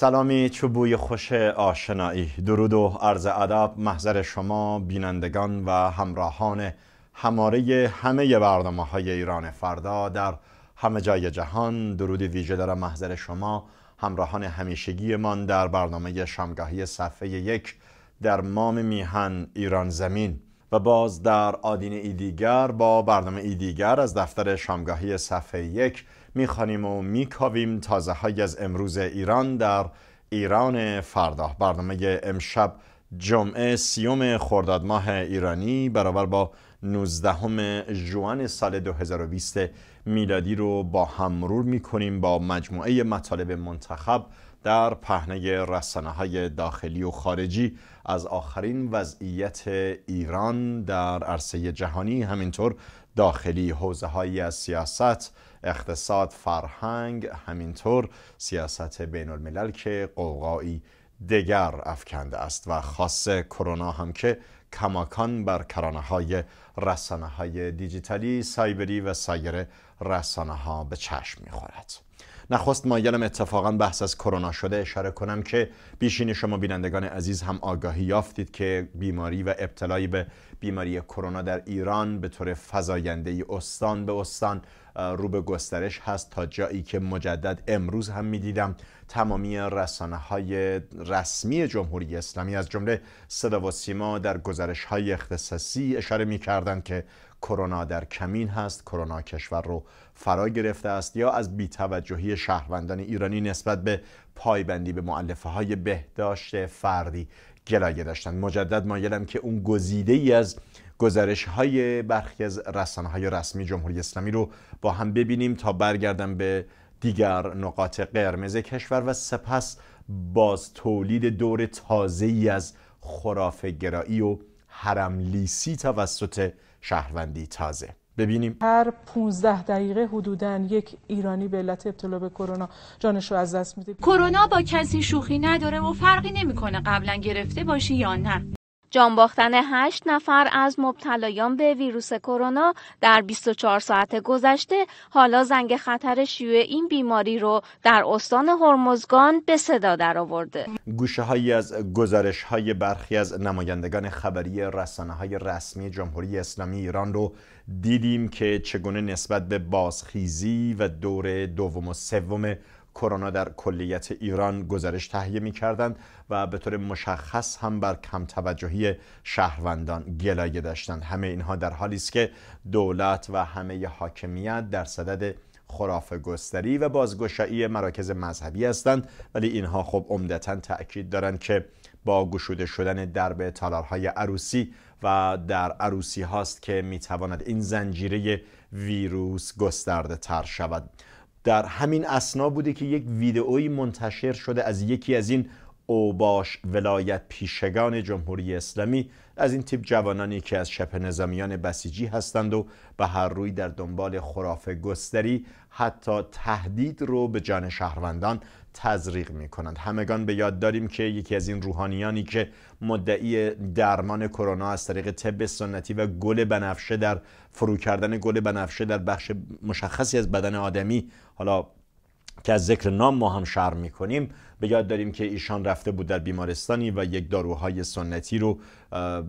سلامی چوبوی خوش آشنایی درود و عرض ادب محضر شما بینندگان و همراهان هماره همه برنامه های ایران فردا در همه جای جهان درود ویژه دارم محضر شما همراهان همیشگی من در برنامه شامگاهی صفحه یک در مام میهن ایران زمین و باز در آدین دیگر با برنامه دیگر از دفتر شامگاهی صفحه یک میخوانیم و میکاویم تازه های از امروز ایران در ایران فردا برنامه امشب جمعه سیوم خرداد ماه ایرانی برابر با 19 جوان سال 2020 میلادی رو با هم مرور میکنیم با مجموعه مطالب منتخب در پهنه رسانه های داخلی و خارجی از آخرین وضعیت ایران در عرصه جهانی همینطور داخلی حوزه های سیاست اقتصاد فرهنگ همینطور سیاست بین الملل که قوقایی دیگر افکنده است و خاص کرونا هم که کماکان بر کرانه های رسانه های دیجیتالی سایبری و سایر رسانه ها به چشم میخورد. نخست مایلم اتفاقا بحث از کرونا شده اشاره کنم که بیشین شما بینندگان عزیز هم آگاهی یافتید که بیماری و ابتلای به بیماری کرونا در ایران به طور فزاینده ای استان به استان رو به گسترش هست تا جایی که مجدد امروز هم میدیدم تمامی رسانه های رسمی جمهوری اسلامی از جمله صدا و سیما در گزارش های اختصاصی اشاره می کردن که کرونا در کمین هست کرونا کشور رو فرا گرفته است یا از بیتوجهی شهروندان ایرانی نسبت به پایبندی به معلفه های بهداشت فردی گلایه داشتند مجدد مایلم که اون گزیده ای از گزارش های برخی از رسانه های رسمی جمهوری اسلامی رو با هم ببینیم تا برگردم به دیگر نقاط قرمز کشور و سپس باز تولید دور تازه ای از خرافه گرایی و لیسی توسط شهروندی تازه ببینیم هر 15 دقیقه حدودا یک ایرانی به علت ابتلا به کرونا جانش رو از دست میده کرونا با کسی شوخی نداره و فرقی نمیکنه قبلا گرفته باشی یا نه جان باختن 8 نفر از مبتلایان به ویروس کرونا در 24 ساعت گذشته حالا زنگ خطر شیوع این بیماری رو در استان هرمزگان به صدا درآورده. گوشه هایی از گزارش های برخی از نمایندگان خبری رسانه های رسمی جمهوری اسلامی ایران رو دیدیم که چگونه نسبت به بازخیزی و دور دوم و سوم کرونا در کلیت ایران گزارش تهیه می کردند و به طور مشخص هم بر کم توجهی شهروندان گلایه داشتند همه اینها در حالی است که دولت و همه حاکمیت در صدد خراف گستری و بازگشایی مراکز مذهبی هستند ولی اینها خب عمدتا تاکید دارند که با گشوده شدن درب تالارهای عروسی و در عروسی هاست که میتواند این زنجیره ویروس گسترده تر شود در همین اسنا بوده که یک ویدئویی منتشر شده از یکی از این اوباش ولایت پیشگان جمهوری اسلامی از این تیپ جوانانی که از شبه نظامیان بسیجی هستند و به هر روی در دنبال خرافه گستری حتی تهدید رو به جان شهروندان تزریق می کنند همگان به یاد داریم که یکی از این روحانیانی که مدعی درمان کرونا از طریق طب سنتی و گل بنفشه در فرو کردن گل بنفشه در بخش مشخصی از بدن آدمی حالا که از ذکر نام ما هم شرم می به یاد داریم که ایشان رفته بود در بیمارستانی و یک داروهای سنتی رو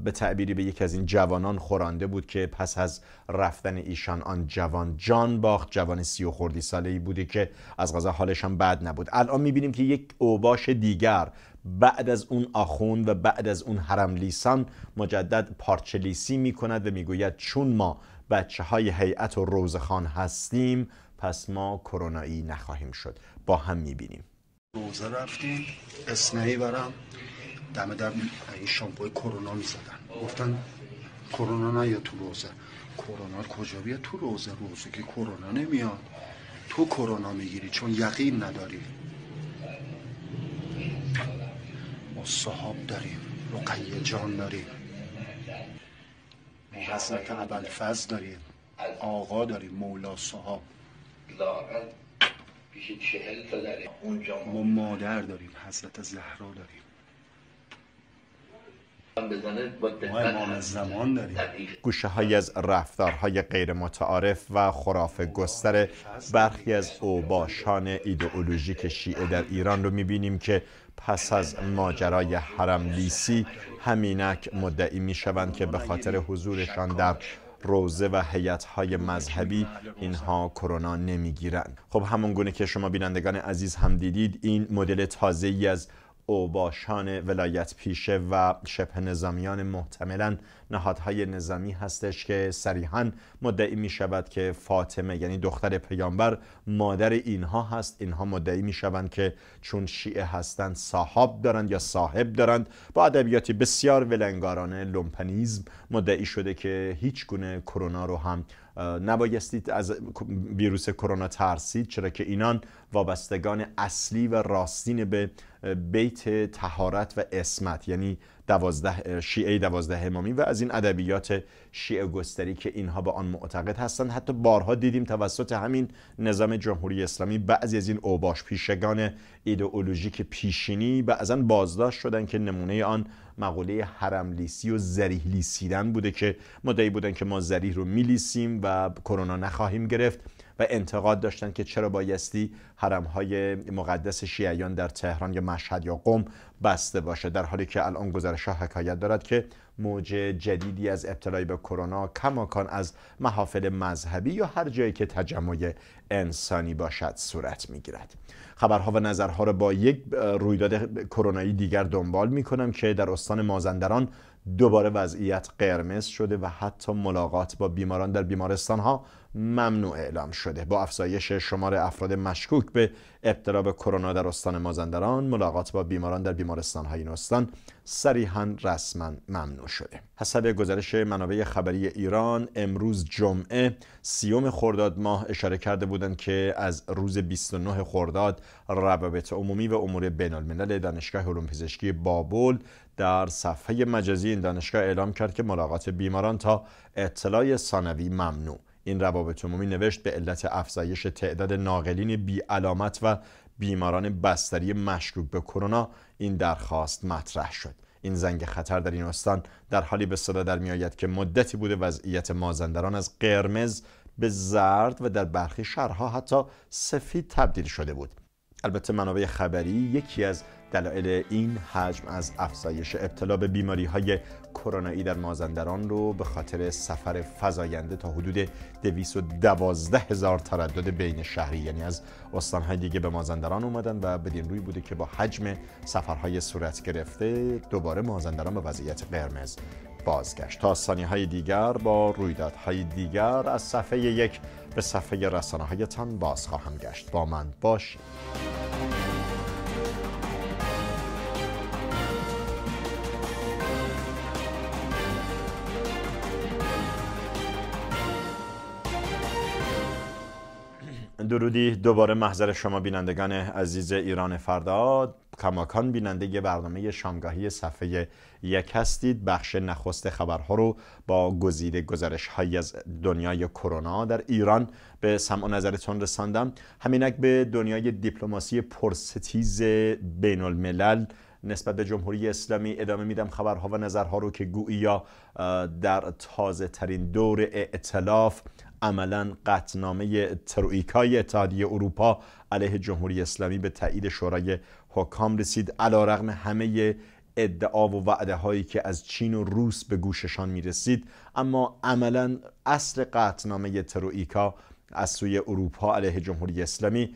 به تعبیری به یکی از این جوانان خورانده بود که پس از رفتن ایشان آن جوان جان باخت جوان سی و خوردی ساله ای بوده که از غذا حالش هم بد نبود الان میبینیم که یک اوباش دیگر بعد از اون آخون و بعد از اون حرم لیسان مجدد پارچلیسی میکند و میگوید چون ما بچه های هیئت و روزخان هستیم پس ما کرونایی نخواهیم شد با هم میبینیم روزه رفتیم اسنهی برم دم در این شامپوی کرونا زدن گفتن کرونا نه تو روزه کرونا کجا بیاد تو روزه روزه که کرونا نمیاد تو کرونا میگیری چون یقین نداری ما صحاب داریم رقیه جان داریم ما حضرت عبالفز داریم آقا داریم مولا صحاب پیش چهل تا داره اونجا ما مادر داریم حضرت زهرا داریم زمان داریم گوشه های از رفتارهای غیر متعارف و خراف گستر برخی از اوباشان ایدئولوژیک شیعه در ایران رو میبینیم که پس از ماجرای حرم لیسی همینک مدعی میشوند که به خاطر حضورشان در روزه و های مذهبی اینها کرونا نمیگیرند خب همون گونه که شما بینندگان عزیز هم دیدید این مدل تازه ای از اوباشان ولایت پیشه و شبه نظامیان محتملا نهادهای نظامی هستش که صریحا مدعی می شود که فاطمه یعنی دختر پیامبر مادر اینها هست اینها مدعی می شوند که چون شیعه هستند صاحب دارند یا صاحب دارند با ادبیاتی بسیار ولنگارانه لومپنیزم مدعی شده که هیچ گونه کرونا رو هم نبایستید از ویروس کرونا ترسید چرا که اینان وابستگان اصلی و راستین به بیت تهارت و اسمت یعنی دوازده شیعه دوازده امامی و از این ادبیات شیعه گستری که اینها به آن معتقد هستند حتی بارها دیدیم توسط همین نظام جمهوری اسلامی بعضی از این اوباش پیشگان ایدئولوژیک پیشینی بعضا بازداشت شدن که نمونه آن مقوله حرملیسی و زریح لیسیدن بوده که مدعی بودن که ما زریح رو میلیسیم و کرونا نخواهیم گرفت و انتقاد داشتند که چرا بایستی های مقدس شیعیان در تهران یا مشهد یا قم بسته باشه در حالی که الان گزارش ها حکایت دارد که موج جدیدی از ابتلای به کرونا کماکان از محافل مذهبی یا هر جایی که تجمع انسانی باشد صورت میگیرد خبرها و نظرها را با یک رویداد کرونایی دیگر دنبال می کنم که در استان مازندران دوباره وضعیت قرمز شده و حتی ملاقات با بیماران در بیمارستان ها ممنوع اعلام شده با افزایش شمار افراد مشکوک به ابتلا به کرونا در استان مازندران ملاقات با بیماران در بیمارستان های این استان صریحا رسما ممنوع شده حسب گزارش منابع خبری ایران امروز جمعه سیوم خرداد ماه اشاره کرده بودند که از روز 29 خرداد روابط عمومی و امور بین الملل دانشگاه علوم پزشکی بابل در صفحه مجازی این دانشگاه اعلام کرد که ملاقات بیماران تا اطلاع ثانوی ممنوع این روابط عمومی نوشت به علت افزایش تعداد ناقلین بی علامت و بیماران بستری مشکوک به کرونا این درخواست مطرح شد این زنگ خطر در این استان در حالی به صدا در میآید که مدتی بوده وضعیت مازندران از قرمز به زرد و در برخی شهرها حتی سفید تبدیل شده بود البته منابع خبری یکی از دلایل این حجم از افزایش ابتلا به بیماری های کرونایی در مازندران رو به خاطر سفر فزاینده تا حدود 212 هزار تردد بین شهری یعنی از های دیگه به مازندران اومدن و بدین روی بوده که با حجم سفرهای صورت گرفته دوباره مازندران به وضعیت قرمز بازگشت تا ثانیه های دیگر با رویدادهای دیگر از صفحه یک به صفحه رسانه هایتان باز خواهم گشت با من باشید درودی دوباره محضر شما بینندگان عزیز ایران فردا کماکان بیننده برنامه شامگاهی صفحه یک هستید بخش نخست خبرها رو با گزیده گزارش هایی از دنیای کرونا در ایران به سمع نظرتون رساندم همینک به دنیای دیپلماسی پرستیز بین الملل نسبت به جمهوری اسلامی ادامه میدم خبرها و نظرها رو که گویا در تازه ترین دور اعتلاف عملا قطنامه ترویکای اتحادیه اروپا علیه جمهوری اسلامی به تایید شورای حکام رسید علا رغم همه ادعا و وعده هایی که از چین و روس به گوششان می رسید اما عملا اصل قطنامه ترویکا از سوی اروپا علیه جمهوری اسلامی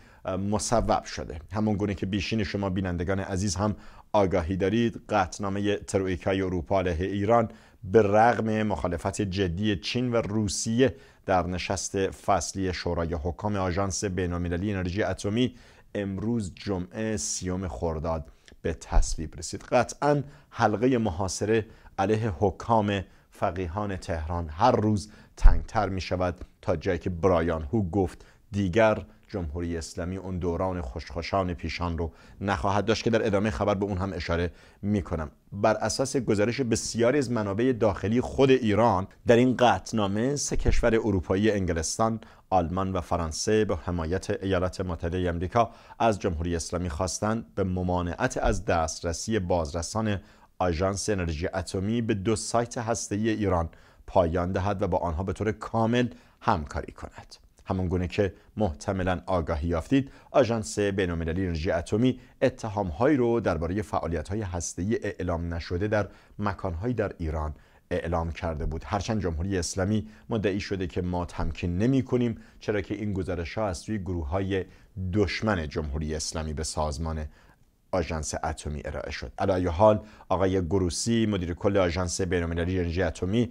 مصوب شده همون گونه که بیشین شما بینندگان عزیز هم آگاهی دارید قطنامه ترویکای اروپا علیه ایران به رغم مخالفت جدی چین و روسیه در نشست فصلی شورای حکام آژانس بین‌المللی انرژی اتمی امروز جمعه سیوم خرداد به تصویب رسید قطعا حلقه محاصره علیه حکام فقیهان تهران هر روز تنگتر می شود تا جایی که برایان هو گفت دیگر جمهوری اسلامی اون دوران خوشخوشان پیشان رو نخواهد داشت که در ادامه خبر به اون هم اشاره میکنم بر اساس گزارش بسیاری از منابع داخلی خود ایران در این قطنامه سه کشور اروپایی انگلستان آلمان و فرانسه به حمایت ایالات متحده آمریکا از جمهوری اسلامی خواستند به ممانعت از دسترسی بازرسان آژانس انرژی اتمی به دو سایت هسته‌ای ایران پایان دهد و با آنها به طور کامل همکاری کند همان گونه که محتملا آگاهی یافتید آژانس بین‌المللی انرژی اتمی اتهام‌هایی رو درباره فعالیت‌های هسته‌ای اعلام نشده در مکان‌های در ایران اعلام کرده بود هرچند جمهوری اسلامی مدعی شده که ما تمکین نمی‌کنیم چرا که این گزارش از سوی گروه های دشمن جمهوری اسلامی به سازمان آژانس اتمی ارائه شد علی حال آقای گروسی مدیر کل آژانس بین‌المللی انرژی اتمی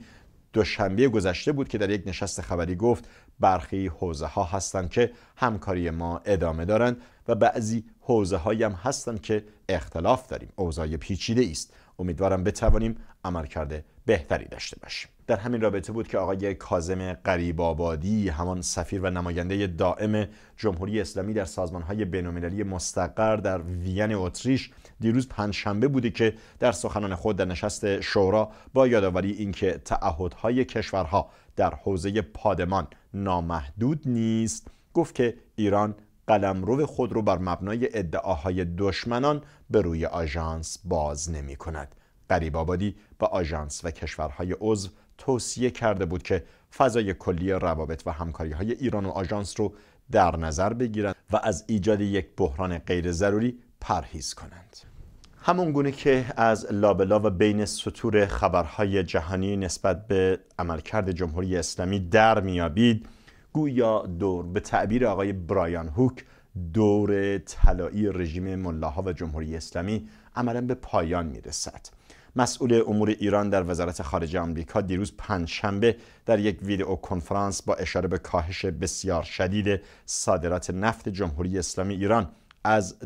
دوشنبه گذشته بود که در یک نشست خبری گفت برخی حوزه ها هستند که همکاری ما ادامه دارند و بعضی حوزه هایی هم هستند که اختلاف داریم اوضاع پیچیده است امیدوارم بتوانیم عملکرد بهتری داشته باشیم در همین رابطه بود که آقای کازم قریب آبادی همان سفیر و نماینده دائم جمهوری اسلامی در سازمان های بینالمللی مستقر در وین اتریش دیروز پنجشنبه بوده که در سخنان خود در نشست شورا با یادآوری اینکه تعهدهای کشورها در حوزه پادمان نامحدود نیست گفت که ایران قلمرو خود رو بر مبنای ادعاهای دشمنان به روی آژانس باز نمی کند قریب آبادی به آژانس و کشورهای عضو توصیه کرده بود که فضای کلی روابط و همکاری های ایران و آژانس رو در نظر بگیرند و از ایجاد یک بحران غیر ضروری پرهیز کنند همون گونه که از لابلا و بین سطور خبرهای جهانی نسبت به عملکرد جمهوری اسلامی در میابید گویا دور به تعبیر آقای برایان هوک دور طلایی رژیم ملاها و جمهوری اسلامی عملا به پایان میرسد مسئول امور ایران در وزارت خارجه آمریکا دیروز شنبه در یک ویدئو کنفرانس با اشاره به کاهش بسیار شدید صادرات نفت جمهوری اسلامی ایران از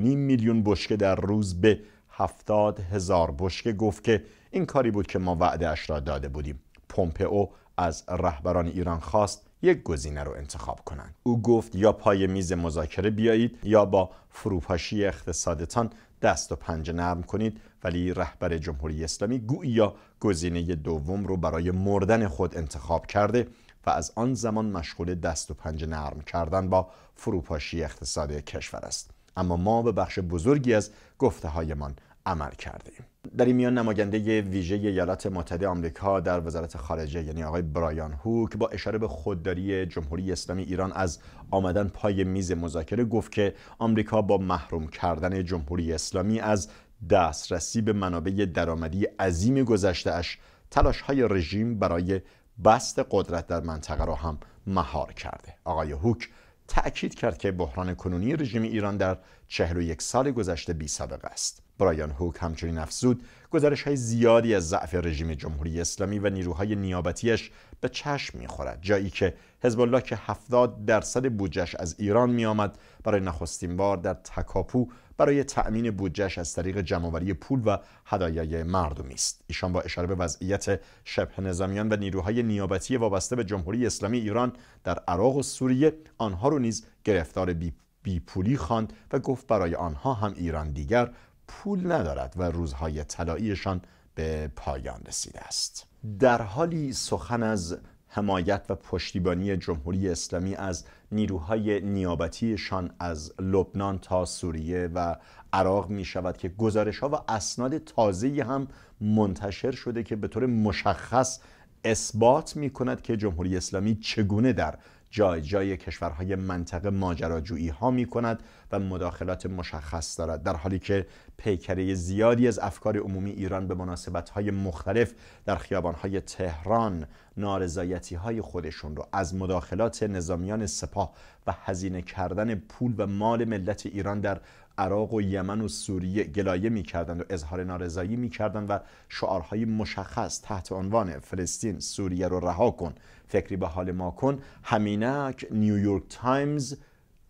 نیم میلیون بشکه در روز به هفتاد هزار بشکه گفت که این کاری بود که ما وعده اش را داده بودیم پومپئو از رهبران ایران خواست یک گزینه رو انتخاب کنند او گفت یا پای میز مذاکره بیایید یا با فروپاشی اقتصادتان دست و پنجه نرم کنید ولی رهبر جمهوری اسلامی گویی یا گزینه دوم رو برای مردن خود انتخاب کرده و از آن زمان مشغول دست و پنجه نرم کردن با فروپاشی اقتصاد کشور است اما ما به بخش بزرگی از گفته هایمان عمل کرده ایم. در این میان نماینده ویژه ایالات متحده آمریکا در وزارت خارجه یعنی آقای برایان هوک با اشاره به خودداری جمهوری اسلامی ایران از آمدن پای میز مذاکره گفت که آمریکا با محروم کردن جمهوری اسلامی از دسترسی به منابع درآمدی عظیم گذشتهاش تلاش های رژیم برای بست قدرت در منطقه را هم مهار کرده آقای هوک تأکید کرد که بحران کنونی رژیم ایران در 41 سال گذشته بی سابقه است برایان هوک همچنین افزود گزارش های زیادی از ضعف رژیم جمهوری اسلامی و نیروهای نیابتیش به چشم میخورد جایی که حزب الله که 70 درصد بودجش از ایران میآمد برای نخستین بار در تکاپو برای تأمین بودجش از طریق جمعآوری پول و هدایای مردمی است ایشان با اشاره به وضعیت شبه نظامیان و نیروهای نیابتی وابسته به جمهوری اسلامی ایران در عراق و سوریه آنها رو نیز گرفتار بی بیپولی خواند و گفت برای آنها هم ایران دیگر پول ندارد و روزهای طلاییشان به پایان رسیده است در حالی سخن از حمایت و پشتیبانی جمهوری اسلامی از نیروهای نیابتیشان از لبنان تا سوریه و عراق می شود که گزارش ها و اسناد تازه هم منتشر شده که به طور مشخص اثبات می کند که جمهوری اسلامی چگونه در جای جای کشورهای منطقه ماجراجویی ها می کند و مداخلات مشخص دارد در حالی که پیکره زیادی از افکار عمومی ایران به مناسبت های مختلف در خیابان های تهران نارضایتی های خودشون رو از مداخلات نظامیان سپاه و هزینه کردن پول و مال ملت ایران در عراق و یمن و سوریه گلایه کردند و اظهار نارضایی میکردند و شعارهای مشخص تحت عنوان فلسطین سوریه رو رها کن فکری به حال ما کن همینک نیویورک تایمز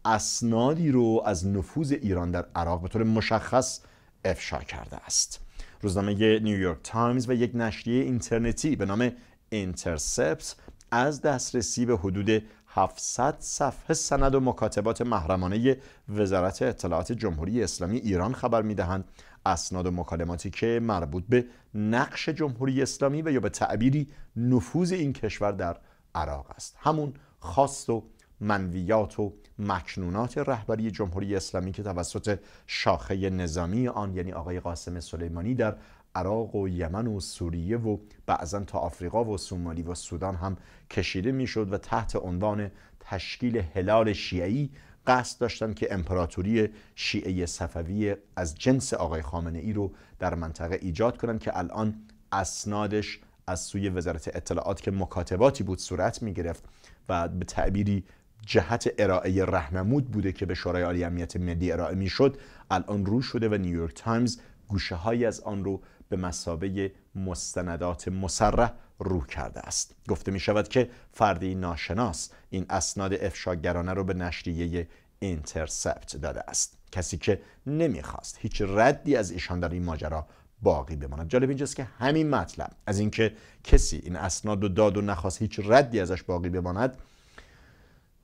اسنادی رو از نفوذ ایران در عراق به طور مشخص افشا کرده است روزنامه نیویورک تایمز و یک نشریه اینترنتی به نام اینترسپت از دسترسی به حدود 700 صفحه سند و مکاتبات محرمانه وزارت اطلاعات جمهوری اسلامی ایران خبر میدهند اسناد و مکالماتی که مربوط به نقش جمهوری اسلامی و یا به تعبیری نفوذ این کشور در عراق است همون خواست و منویات و مکنونات رهبری جمهوری اسلامی که توسط شاخه نظامی آن یعنی آقای قاسم سلیمانی در عراق و یمن و سوریه و بعضا تا آفریقا و سومالی و سودان هم کشیده میشد و تحت عنوان تشکیل هلال شیعی قصد داشتند که امپراتوری شیعه صفوی از جنس آقای خامنه ای رو در منطقه ایجاد کنند که الان اسنادش از سوی وزارت اطلاعات که مکاتباتی بود صورت می گرفت و به تعبیری جهت ارائه رهنمود بوده که به شورای عالی امنیت ملی ارائه میشد الان رو شده و نیویورک تایمز گوشه هایی از آن رو به مسابه مستندات مسرح رو کرده است گفته می شود که فردی ناشناس این اسناد افشاگرانه رو به نشریه اینترسپت داده است کسی که نمیخواست هیچ ردی از ایشان در این ماجرا باقی بماند جالب اینجاست که همین مطلب از اینکه کسی این اسناد رو داد و نخواست هیچ ردی ازش باقی بماند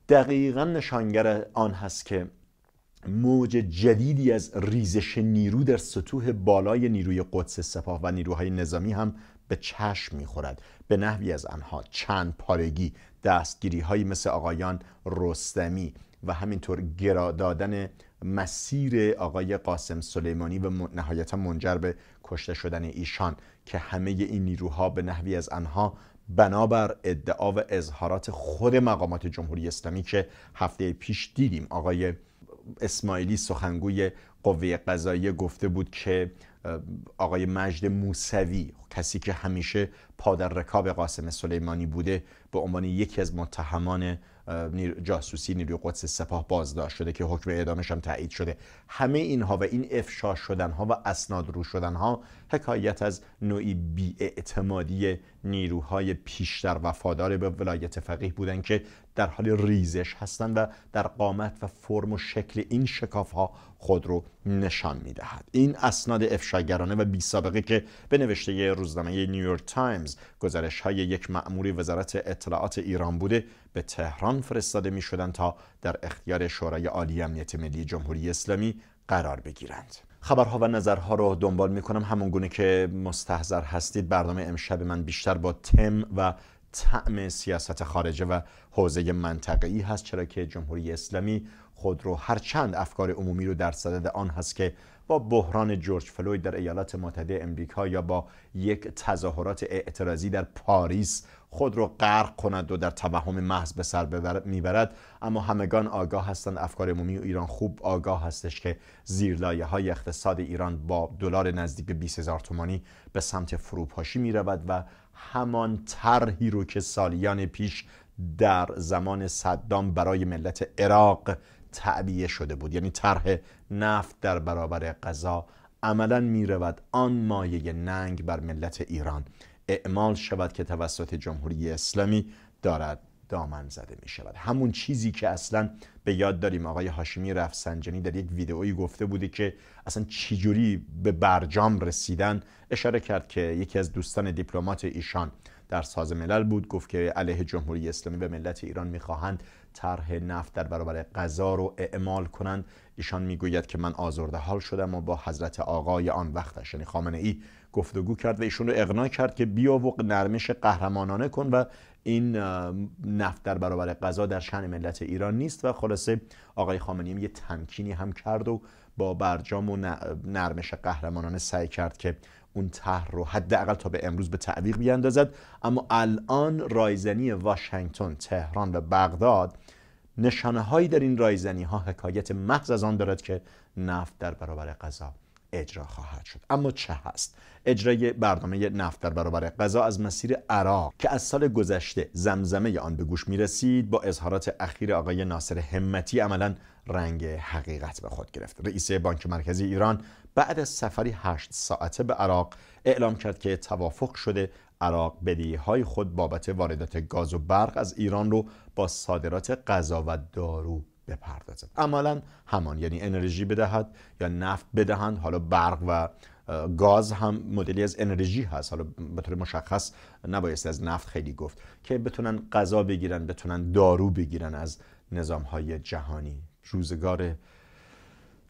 دقیقا نشانگر آن هست که موج جدیدی از ریزش نیرو در سطوح بالای نیروی قدس سپاه و نیروهای نظامی هم به چشم میخورد به نحوی از آنها چند پارگی دستگیری های مثل آقایان رستمی و همینطور گرا دادن مسیر آقای قاسم سلیمانی و نهایتا منجر به کشته شدن ایشان که همه این نیروها به نحوی از آنها بنابر ادعا و اظهارات خود مقامات جمهوری اسلامی که هفته پیش دیدیم آقای اسماعیلی سخنگوی قوه قضاییه گفته بود که آقای مجد موسوی کسی که همیشه پادر رکاب قاسم سلیمانی بوده به عنوان یکی از متهمان جاسوسی نیروی قدس سپاه بازداشت شده که حکم اعدامش هم تایید شده همه اینها و این افشا شدن ها و اسناد رو شدن ها حکایت از نوعی بیاعتمادی نیروهای پیشتر وفادار به ولایت فقیه بودن که در حال ریزش هستند و در قامت و فرم و شکل این شکاف ها خود رو نشان میدهد این اسناد افشاگرانه و بی سابقه که به نوشته روزنامه نیویورک تایمز گزارش های یک مأموری وزارت اطلاعات ایران بوده به تهران فرستاده می شدند تا در اختیار شورای عالی امنیت ملی جمهوری اسلامی قرار بگیرند خبرها و نظرها رو دنبال می کنم همون گونه که مستحضر هستید برنامه امشب من بیشتر با تم و طعم سیاست خارجه و حوزه ای هست چرا که جمهوری اسلامی خود رو هرچند افکار عمومی رو در صدد آن هست که با بحران جورج فلوید در ایالات متحده امریکا یا با یک تظاهرات اعتراضی در پاریس خود رو غرق کند و در توهم محض به سر میبرد اما همگان آگاه هستند افکار عمومی ایران خوب آگاه هستش که زیرلایه های اقتصاد ایران با دلار نزدیک به 20 هزار تومانی به سمت فروپاشی میرود و همان طرحی رو که سالیان پیش در زمان صدام برای ملت عراق تعبیه شده بود یعنی طرح نفت در برابر غذا عملا می رود آن مایه ننگ بر ملت ایران اعمال شود که توسط جمهوری اسلامی دارد دامن زده می شود همون چیزی که اصلا به یاد داریم آقای هاشمی رفسنجانی در یک ویدئویی گفته بوده که اصلا چجوری به برجام رسیدن اشاره کرد که یکی از دوستان دیپلمات ایشان در ساز ملل بود گفت که علیه جمهوری اسلامی به ملت ایران میخواهند طرح نفت در برابر غذا رو اعمال کنند ایشان میگوید که من آزرده حال شدم و با حضرت آقای آن وقتش یعنی خامنه ای گفتگو کرد و ایشون رو اقناع کرد که بیا و نرمش قهرمانانه کن و این نفت در برابر غذا در شن ملت ایران نیست و خلاصه آقای خامنه‌ای یه تمکینی هم کرد و با برجام و نرمش قهرمانانه سعی کرد که اون طرح رو حداقل تا به امروز به تعویق بیاندازد اما الان رایزنی واشنگتن، تهران و بغداد نشانه هایی در این رایزنی ها حکایت محض از آن دارد که نفت در برابر غذا اجرا خواهد شد اما چه هست اجرای برنامه نفت در برابر غذا از مسیر عراق که از سال گذشته زمزمه آن به گوش می رسید با اظهارات اخیر آقای ناصر همتی عملا رنگ حقیقت به خود گرفت رئیس بانک مرکزی ایران بعد از سفری هشت ساعته به عراق اعلام کرد که توافق شده عراق بدیه های خود بابت واردات گاز و برق از ایران رو با صادرات غذا و دارو بپردازد عملا همان یعنی انرژی بدهد یا نفت بدهند حالا برق و گاز هم مدلی از انرژی هست حالا به طور مشخص نبایستی از نفت خیلی گفت که بتونن غذا بگیرن بتونن دارو بگیرن از نظام های جهانی روزگار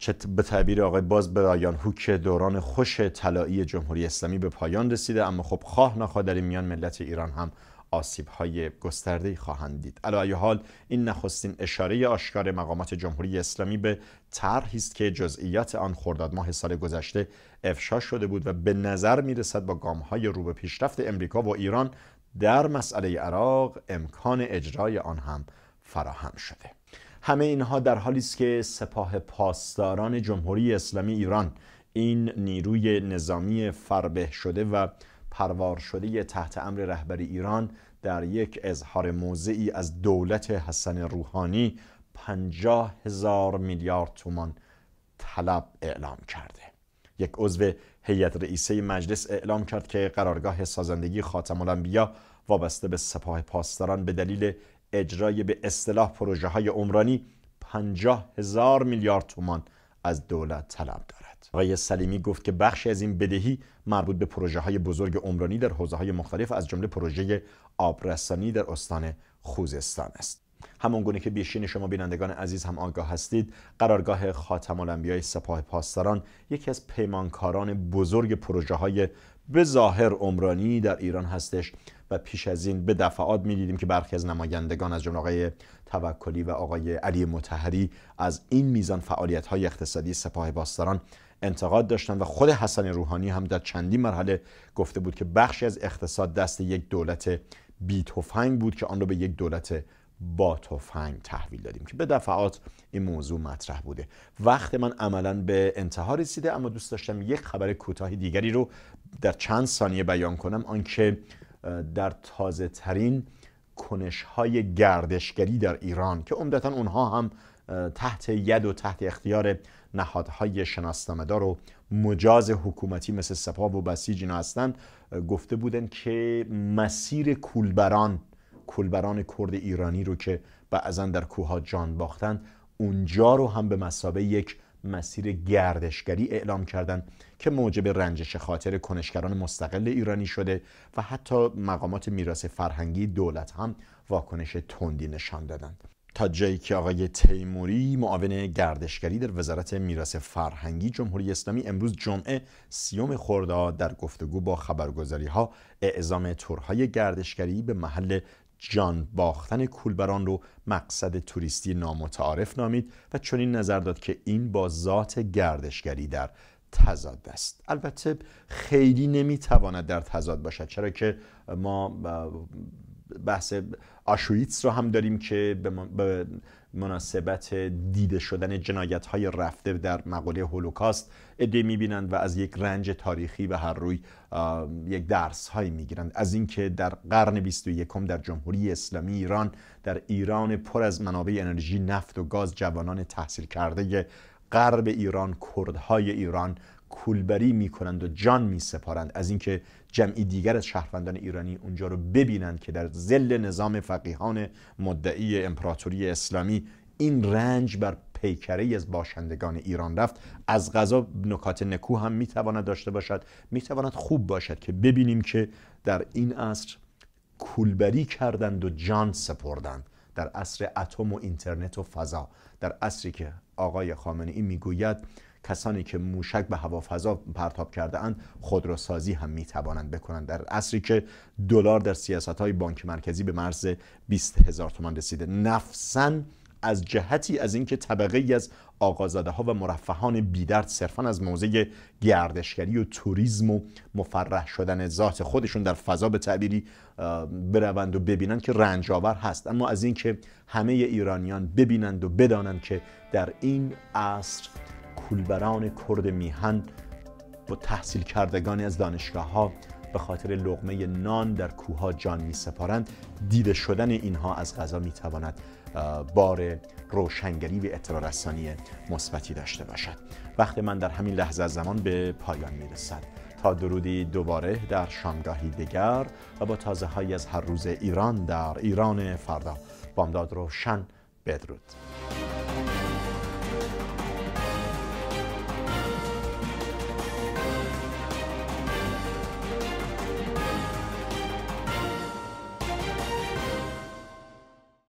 چه به تعبیر آقای باز برایان هوک دوران خوش طلایی جمهوری اسلامی به پایان رسیده اما خب خواه نخواه در این میان ملت ایران هم آسیب های گسترده خواهند دید ای حال این نخستین اشاره آشکار مقامات جمهوری اسلامی به طرحی است که جزئیات آن خرداد ماه سال گذشته افشا شده بود و به نظر می رسد با گام های رو به پیشرفت امریکا و ایران در مسئله عراق امکان اجرای آن هم فراهم شده همه اینها در حالی است که سپاه پاسداران جمهوری اسلامی ایران این نیروی نظامی فربه شده و پروار شده تحت امر رهبری ایران در یک اظهار موضعی از دولت حسن روحانی پنجاه هزار میلیارد تومان طلب اعلام کرده یک عضو هیئت رئیسه مجلس اعلام کرد که قرارگاه سازندگی خاتم الانبیا وابسته به سپاه پاسداران به دلیل اجرای به اصطلاح پروژه های عمرانی 50 هزار میلیارد تومان از دولت طلب دارد آقای سلیمی گفت که بخشی از این بدهی مربوط به پروژه های بزرگ عمرانی در حوزه های مختلف از جمله پروژه آبرسانی در استان خوزستان است گونه که بیشین شما بینندگان عزیز هم آگاه هستید قرارگاه خاتم الانبیای سپاه پاسداران یکی از پیمانکاران بزرگ پروژه های به ظاهر عمرانی در ایران هستش و پیش از این به دفعات میدیدیم که برخی از نمایندگان از جمله آقای توکلی و آقای علی متحری از این میزان فعالیت های اقتصادی سپاه باستران انتقاد داشتن و خود حسن روحانی هم در چندین مرحله گفته بود که بخشی از اقتصاد دست یک دولت بی توفنگ بود که آن را به یک دولت با توفنگ تحویل دادیم که به دفعات این موضوع مطرح بوده وقت من عملا به انتها رسیده اما دوست داشتم یک خبر کوتاه دیگری رو در چند ثانیه بیان کنم آنکه در تازه ترین کنش های گردشگری در ایران که عمدتا اونها هم تحت ید و تحت اختیار نهادهای شناسنامه‌دار و مجاز حکومتی مثل سپاه و بسیج اینا هستن گفته بودن که مسیر کولبران کولبران کرد ایرانی رو که بعضا در کوها جان باختند اونجا رو هم به مسابه یک مسیر گردشگری اعلام کردند که موجب رنجش خاطر کنشگران مستقل ایرانی شده و حتی مقامات میراث فرهنگی دولت هم واکنش تندی نشان دادند تا جایی که آقای تیموری معاون گردشگری در وزارت میراث فرهنگی جمهوری اسلامی امروز جمعه سیوم خورده در گفتگو با خبرگزاری ها اعزام تورهای گردشگری به محل جان باختن کولبران رو مقصد توریستی نامتعارف نامید و چنین نظر داد که این با ذات گردشگری در تضاد است البته خیلی نمیتواند در تضاد باشد چرا که ما بحث آشویتس رو هم داریم که به مناسبت دیده شدن جنایت های رفته در مقاله هولوکاست عده میبینند و از یک رنج تاریخی به هر روی یک درس هایی میگیرند از اینکه در قرن 21 در جمهوری اسلامی ایران در ایران پر از منابع انرژی نفت و گاز جوانان تحصیل کرده غرب ایران کردهای ایران کولبری میکنند و جان میسپارند از اینکه جمعی دیگر از شهروندان ایرانی اونجا رو ببینند که در زل نظام فقیهان مدعی امپراتوری اسلامی این رنج بر پیکره از باشندگان ایران رفت از غذا نکات نکو هم میتواند داشته باشد میتواند خوب باشد که ببینیم که در این عصر کولبری کردند و جان سپردند در عصر اتم و اینترنت و فضا در عصری که آقای خامنه ای میگوید کسانی که موشک به هوافضا پرتاب کرده اند خودروسازی هم می توانند بکنند در عصری که دلار در سیاست های بانک مرکزی به مرز 20 هزار تومان رسیده نفسن از جهتی از اینکه طبقه ای از آقازاده ها و مرفهان بیدرد صرفا از موضع گردشگری و توریسم و مفرح شدن ذات خودشون در فضا به تعبیری بروند و ببینند که رنجاور هست اما از اینکه همه ایرانیان ببینند و بدانند که در این عصر کولبران کرد میهن با تحصیل کردگانی از دانشگاه ها به خاطر لغمه نان در کوه جان می سپارند دیده شدن اینها از غذا می تواند بار روشنگری و اطلاع رسانی مثبتی داشته باشد وقت من در همین لحظه زمان به پایان می رسد تا درودی دوباره در شامگاهی دیگر و با تازه های از هر روز ایران در ایران فردا بامداد روشن بدرود